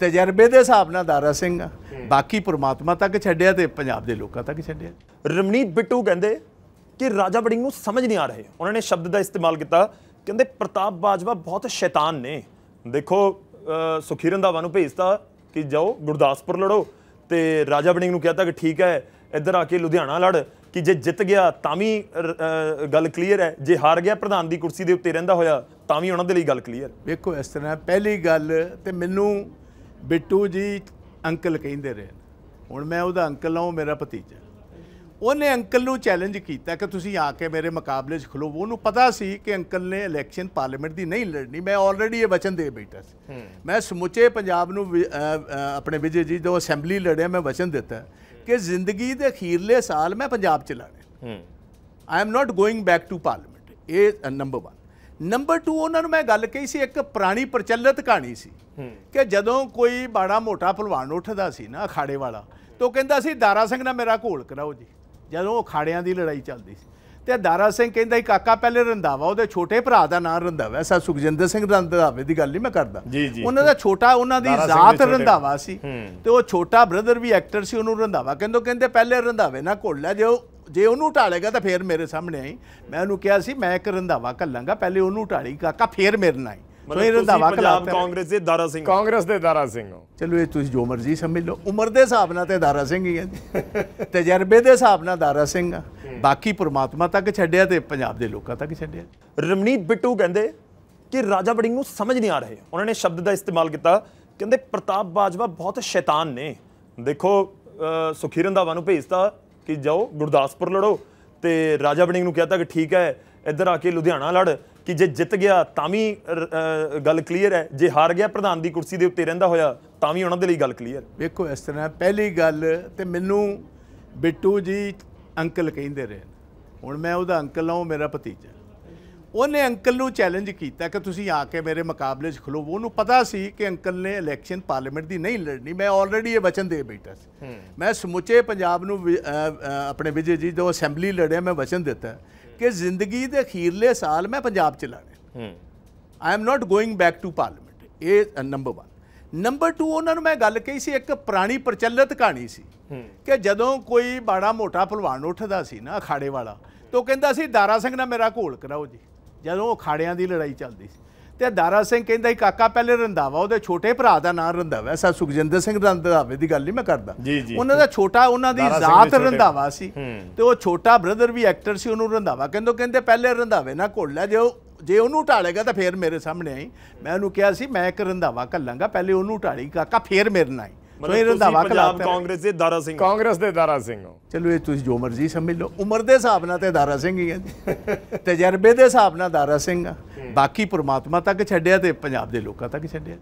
ਤਜਰਬੇ ਦੇ ਹਿਸਾਬ ਨਾਲ ਦਾਰਾ ਸਿੰਘ ਆ ਬਾਕੀ ਪ੍ਰਮਾਤਮਾ ਤੱਕ ਛੱਡਿਆ ਤੇ ਪੰਜਾਬ ਦੇ ਲੋਕਾਂ ਤੱਕ ਛੱਡਿਆ ਰਮਨੀਤ ਬਿੱਟੂ ਕਹਿੰਦੇ ਕਿ ਰਾਜਾ ਬੜਿੰਗ ਨੂੰ ਸਮਝ ਨਹੀਂ ਆ ਰਹੇ ਉਹਨਾਂ ਨੇ ਸ਼ਬਦ ਦਾ ਇਸਤੇਮਾਲ ਕੀਤਾ ਕਹਿੰਦੇ ਪ੍ਰਤਾਪ ਬਾਜਵਾ ਬਹੁਤ ਸ਼ੈਤਾਨ ਨੇ ਦੇਖੋ ਸੁਖੀ ਰੰਧਾਵਾ ਨੂੰ ਭੇਜਤਾ ਕਿ ਜਾਓ ਗੁਰਦਾਸਪੁਰ ਲੜੋ ਤੇ ਰਾਜਾ ਬੜਿੰਗ ਨੂੰ ਕਹਤਾ ਕਿ ਠੀਕ ਹੈ ਇੱਧਰ ਆ ਕੇ ਲੁਧਿਆਣਾ ਲੜ ਕਿ ਜੇ ਜਿੱਤ ਗਿਆ ਤਾਂ ਵੀ ਗੱਲ ਕਲੀਅਰ ਹੈ ਜੇ ਹਾਰ ਗਿਆ ਪ੍ਰਧਾਨ ਦੀ ਕੁਰਸੀ ਦੇ ਉੱਤੇ ਰਹਿੰਦਾ ਹੋਇਆ ਤਾਂ ਵੀ ਉਹਨਾਂ ਦੇ ਲਈ ਗੱਲ ਕਲੀਅਰ ਵੇਖੋ ਇਸ ਤਰ੍ਹਾਂ ਪਹਿਲੀ ਗੱਲ ਤੇ ਮੈਨੂੰ ਬਿੱਟੂ ਜੀ ਅੰਕਲ ਕਹਿੰਦੇ ਰਹੇ ਹੁਣ ਮੈਂ ਉਹਦਾ ਅੰਕਲ ਹਾਂ ਉਹ ਮੇਰਾ ਭਤੀਜਾ ਉਹਨੇ ਅੰਕਲ ਨੂੰ ਚੈਲੰਜ ਕੀਤਾ ਕਿ ਤੁਸੀਂ ਆ ਕੇ ਮੇਰੇ ਮੁਕਾਬਲੇ 'ਚ ਖਲੋ ਉਹਨੂੰ ਪਤਾ ਸੀ ਕਿ ਅੰਕਲ ਨੇ ਇਲੈਕਸ਼ਨ ਪਾਰਲੀਮੈਂਟ ਦੀ ਨਹੀਂ ਲੜਨੀ ਮੈਂ ਆਲਰੇਡੀ ਇਹ ਵਚਨ ਦੇ ਬੈਠਾ ਸੀ ਮੈਂ ਸਮੁੱਚੇ ਪੰਜਾਬ ਨੂੰ ਆਪਣੇ ਵਿਜੇ ਜੀ ਜੋ ਅਸੈਂਬਲੀ ਲੜਿਆ ਮੈਂ ਵਚਨ ਦਿੱਤਾ ਕਿ ਜ਼ਿੰਦਗੀ ਦੇ ਅਖੀਰਲੇ ਸਾਲ ਮੈਂ ਪੰਜਾਬ ਚ ਲਾਣੇ I am not going back to parliament ਇਹ ਨੰਬਰ 1 ਨੰਬਰ 2 ਉਹਨਾਂ ਨੂੰ ਮੈਂ ਗੱਲ ਕਹੀ ਸੀ ਇੱਕ ਪੁਰਾਣੀ ਪ੍ਰਚਲਿਤ ਕਹਾਣੀ ਸੀ ਕਿ ਜਦੋਂ ਕੋਈ ਬਾੜਾ ਮੋਟਾ ਪਹਿਲਵਾਨ ਉੱਠਦਾ ਸੀ ਨਾ ਅਖਾੜੇ ਵਾਲਾ ਤੋ ਕਹਿੰਦਾ ਸੀ ਦਾਰਾ ਸਿੰਘ ਨਾਲ ਮੇਰਾ ਘੋਲ ਕਰਾਓ ਜੀ ਜਦੋਂ ਉਹ ਅਖਾੜਿਆਂ ਦੀ ਲੜਾਈ ਚੱਲਦੀ ਸੀ ਤੇ ਦਾਰਾ ਸਿੰਘ ਕਹਿੰਦਾ ਹੀ ਕਾਕਾ ਪਹਿਲੇ ਰੰਦਾਵਾ ਉਹਦੇ ਛੋਟੇ ਭਰਾ ਦਾ ਨਾਮ ਰੰਦਾਵਾ ਐਸਾ ਸੁਖਜਿੰਦਰ ਸਿੰਘ ਰੰਦਾਵੇ ਦੀ ਗੱਲ ਨਹੀਂ ਮੈਂ ਕਰਦਾ ਉਹਨਾਂ ਦਾ ਛੋਟਾ ਉਹਨਾਂ ਦੀ ਜ਼ਾਤ ਰੰਦਾਵਾ ਸੀ ਤੇ ਉਹ ਛੋਟਾ ਬ੍ਰਦਰ ਵੀ ਐਕਟਰ ਸੀ ਉਹਨੂੰ ਰੰਦਾਵਾ ਕਹਿੰਦੋ ਕਹਿੰਦੇ ਪਹਿਲੇ ਰੰਦਾਵੇ ਨਾ ਕੋਲ ਲੈ ਜਿਓ ਜੇ ਉਹਨੂੰ ਢਾਲੇਗਾ ਤਾਂ ਫੇਰ ਮੇਰੇ ਸਾਹਮਣੇ ਆਈ ਮੈਂ ਉਹਨੂੰ ਕਿਹਾ ਸੀ ਮੈਂ ਇੱਕ ਰੰਦਾਵਾ ਕੱਲਾਂਗਾ ਪਹਿਲੇ ਉਹਨੂੰ ਢਾਲੀ ਕਾਕਾ ਫੇਰ ਮੇਰੇ ਨਾਲ ਆਈ ਤੁਸੀਂ ਰੰਧਾਵਾ ਪੰਜਾਬ ਕਾਂਗਰਸ ਦੇ ਦਾਰਾ ਸਿੰਘ ਕਾਂਗਰਸ ਦੇ ਦਾਰਾ ਸਿੰਘ ਚਲੋ ਇਹ ਤੁਸੀਂ ਜੋ ਮਰਜ਼ੀ ਸਮਝ ਲਓ ਉਮਰ ਦੇ ਹਿਸਾਬ ਨਾਲ ਤੇ ਦਾਰਾ ਸਿੰਘ ਹੀ ਹੈ ਤਜਰਬੇ ਦੇ ਹਿਸਾਬ ਨਾਲ ਦਾਰਾ ਸਿੰਘ ਆ ਬਾਕੀ ਪ੍ਰਮਾਤਮਾ ਤੱਕ ਛੱਡਿਆ ਤੇ ਪੰਜਾਬ ਦੇ ਲੋਕਾਂ ਤੱਕ ਛੱਡਿਆ ਰਮਨੀਤ ਬਿੱਟੂ ਕਹਿੰਦੇ ਕਿ ਰਾਜਾ ਬੜਿੰਗ ਨੂੰ ਸਮਝ ਨਹੀਂ ਆ ਰਹੇ ਉਹਨਾਂ ਨੇ ਸ਼ਬਦ ਦਾ ਇਸਤੇਮਾਲ ਕੀਤਾ ਕਹਿੰਦੇ ਪ੍ਰਤਾਪ ਬਾਜਵਾ ਬਹੁਤ ਸ਼ੈਤਾਨ ਨੇ ਦੇਖੋ ਸੁਖੀ ਰੰਦਾਵਾ ਨੂੰ ਭੇਜਤਾ ਕਿ ਜਾਓ ਗੁਰਦਾਸਪੁਰ ਲੜੋ ਤੇ ਰਾਜਾ ਬੜਿੰਗ ਨੂੰ ਕਹਤਾ ਕਿ ਠੀਕ ਹੈ ਇੱਧਰ ਆ ਕੇ ਲੁਧਿਆਣਾ ਲੜ ਕਿ ਜੇ ਜਿੱਤ ਗਿਆ ਤਾਂ ਵੀ ਗੱਲ ਕਲੀਅਰ ਹੈ ਜੇ ਹਾਰ ਗਿਆ ਪ੍ਰਧਾਨ ਦੀ ਕੁਰਸੀ ਦੇ ਉੱਤੇ ਰਹਿੰਦਾ ਹੋਇਆ ਤਾਂ ਵੀ ਉਹਨਾਂ ਦੇ ਲਈ ਗੱਲ ਕਲੀਅਰ ਵੇਖੋ ਇਸ ਤਰ੍ਹਾਂ ਪਹਿਲੀ ਗੱਲ ਤੇ ਮੈਨੂੰ ਬਿੱਟੂ ਜੀ ਅੰਕਲ ਕਹਿੰਦੇ ਰਹੇ ਹੁਣ ਮੈਂ ਉਹਦਾ ਅੰਕਲ ਹਾਂ ਉਹ ਮੇਰਾ ਭਤੀਜਾ ਉਹਨੇ ਅੰਕਲ ਨੂੰ ਚੈਲੰਜ ਕੀਤਾ ਕਿ ਤੁਸੀਂ ਆ ਕੇ ਮੇਰੇ ਮੁਕਾਬਲੇ 'ਚ ਖਲੋ ਉਹਨੂੰ ਪਤਾ ਸੀ ਕਿ ਅੰਕਲ ਨੇ ਇਲੈਕਸ਼ਨ ਪਾਰਲੀਮੈਂਟ ਦੀ ਨਹੀਂ ਲੜਨੀ ਮੈਂ ਆਲਰੇਡੀ ਇਹ ਵਚਨ ਦੇ ਬੈਠਾ ਸੀ ਮੈਂ ਸਮੁੱਚੇ ਪੰਜਾਬ ਨੂੰ ਆਪਣੇ ਵਿਜੇ ਜੀ ਜੋ ਅਸੈਂਬਲੀ ਲੜਿਆ ਮੈਂ ਵਚਨ ਦਿੱਤਾ ਕਿ ਜ਼ਿੰਦਗੀ ਦੇ ਅਖੀਰਲੇ ਸਾਲ ਮੈਂ ਪੰਜਾਬ ਚ ਲਾਣੇ I am not going back to parliament ਇਹ ਨੰਬਰ 1 ਨੰਬਰ 2 ਉਹਨਾਂ ਨੂੰ ਮੈਂ ਗੱਲ ਕਹੀ ਸੀ ਇੱਕ ਪੁਰਾਣੀ ਪ੍ਰਚਲਿਤ ਕਹਾਣੀ ਸੀ ਕਿ ਜਦੋਂ ਕੋਈ ਬਾੜਾ ਮੋਟਾ ਪਹਿਲਵਾਨ ਉੱਠਦਾ ਸੀ ਨਾ ਅਖਾੜੇ ਵਾਲਾ ਤੋ ਕਹਿੰਦਾ ਸੀ ਦਾਰਾ ਸਿੰਘ ਨਾਲ ਮੇਰਾ ਘੋਲ ਕਰਾਓ ਜੀ ਜਦੋਂ ਉਹ ਅਖਾੜਿਆਂ ਦੀ ਲੜਾਈ ਚੱਲਦੀ ਸੀ ਤੇ ਦਾਰਾ ਸਿੰਘ ਕਹਿੰਦਾ ਹੀ ਕਾਕਾ ਪਹਿਲੇ ਰੰਦਾਵਾ ਉਹਦੇ ਛੋਟੇ ਭਰਾ ਦਾ ਨਾਮ ਰੰਦਾਵਾ ਸਾ ਸੁਖਜਿੰਦਰ ਸਿੰਘ ਰੰਦਾਵੇ ਦੀ ਗੱਲ ਨਹੀਂ ਮੈਂ ਕਰਦਾ ਉਹਨਾਂ ਦਾ ਛੋਟਾ ਉਹਨਾਂ ਦੀ ਜ਼ਾਤ ਰੰਦਾਵਾ ਸੀ ਤੇ ਉਹ ਛੋਟਾ ਬ੍ਰਦਰ ਵੀ ਐਕਟਰ ਸੀ ਉਹਨੂੰ ਰੰਧਾਵਾ ਕਹਿੰਦੋ ਕਹਿੰਦੇ ਪਹਿਲੇ ਰੰਧਾਵੇ ਨਾ ਘੋਲ ਲੈ ਜੇ ਜੇ ਉਹਨੂੰ ਢਾਲੇਗਾ ਤਾਂ ਫੇਰ ਮੇਰੇ ਸਾਹਮਣੇ ਆਈ ਮੈਂ ਉਹਨੂੰ ਕਿਹਾ ਸੀ ਮੈਂ ਇੱਕ ਰੰਧਾਵਾ ਕੱਲਾਂਗਾ ਪਹਿਲੇ ਉਹਨੂੰ ਢਾਲੀ ਕਾਕਾ ਫੇਰ ਮੇਰੇ ਨਾਲ ਆਈ ਮਤਲਬ ਰੰਧਾਵਾ ਪੰਜਾਬ ਕਾਂਗਰਸ ਦੇ ਦਾਰਾ ਸਿੰਘ ਕਾਂਗਰਸ ਦੇ ਦਾਰਾ ਸਿੰਘ ਚਲੋ ਇਹ ਤੁਸੀਂ ਜੋ ਮਰਜ਼ੀ ਸਮਝ ਲਓ ਉਮਰ ਦੇ ਹਿਸਾਬ ਨਾਲ ਤੇ ਦਾਰਾ ਸਿੰਘ ਹੀ ਹੈ ਤਜਰਬੇ ਦੇ ਹਿਸਾਬ ਨਾਲ ਦਾਰਾ ਸਿੰਘ ਆ ਬਾਕੀ ਪ੍ਰਮਾਤਮਾ ਤੱਕ ਛੱਡਿਆ ਤੇ ਪੰਜਾਬ ਦੇ ਲੋਕਾਂ ਤੱਕ ਛੱਡਿਆ